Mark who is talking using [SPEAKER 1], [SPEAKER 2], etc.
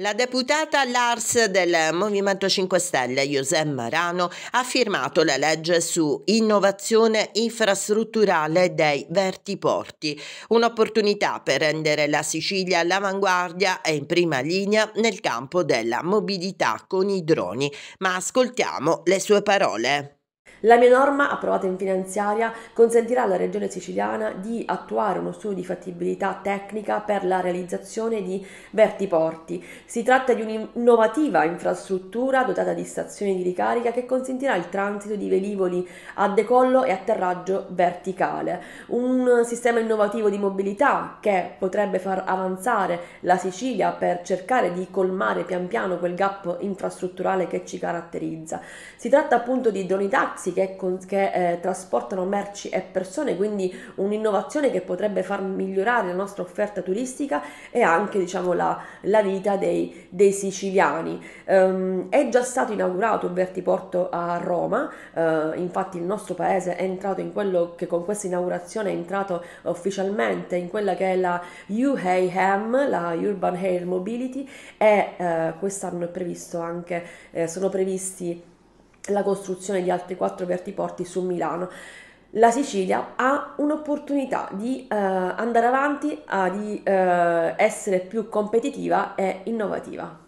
[SPEAKER 1] La deputata Lars del Movimento 5 Stelle, Giuseppe Marano, ha firmato la legge su innovazione infrastrutturale dei vertiporti, un'opportunità per rendere la Sicilia all'avanguardia e in prima linea nel campo della mobilità con i droni. Ma ascoltiamo le sue parole. La mia norma, approvata in finanziaria, consentirà alla Regione siciliana
[SPEAKER 2] di attuare uno studio di fattibilità tecnica per la realizzazione di vertiporti. Si tratta di un'innovativa infrastruttura dotata di stazioni di ricarica che consentirà il transito di velivoli a decollo e atterraggio verticale. Un sistema innovativo di mobilità che potrebbe far avanzare la Sicilia per cercare di colmare pian piano quel gap infrastrutturale che ci caratterizza. Si tratta appunto di droni taxi taxi che, che eh, trasportano merci e persone, quindi un'innovazione che potrebbe far migliorare la nostra offerta turistica e anche diciamo, la, la vita dei, dei siciliani. Um, è già stato inaugurato un vertiporto a Roma, uh, infatti il nostro paese è entrato in quello che con questa inaugurazione è entrato ufficialmente in quella che è la UAM, la Urban Air Mobility, e uh, quest'anno è previsto anche, eh, sono previsti la costruzione di altri quattro vertiporti su Milano. La Sicilia ha un'opportunità di eh, andare avanti, di eh, essere più competitiva e innovativa.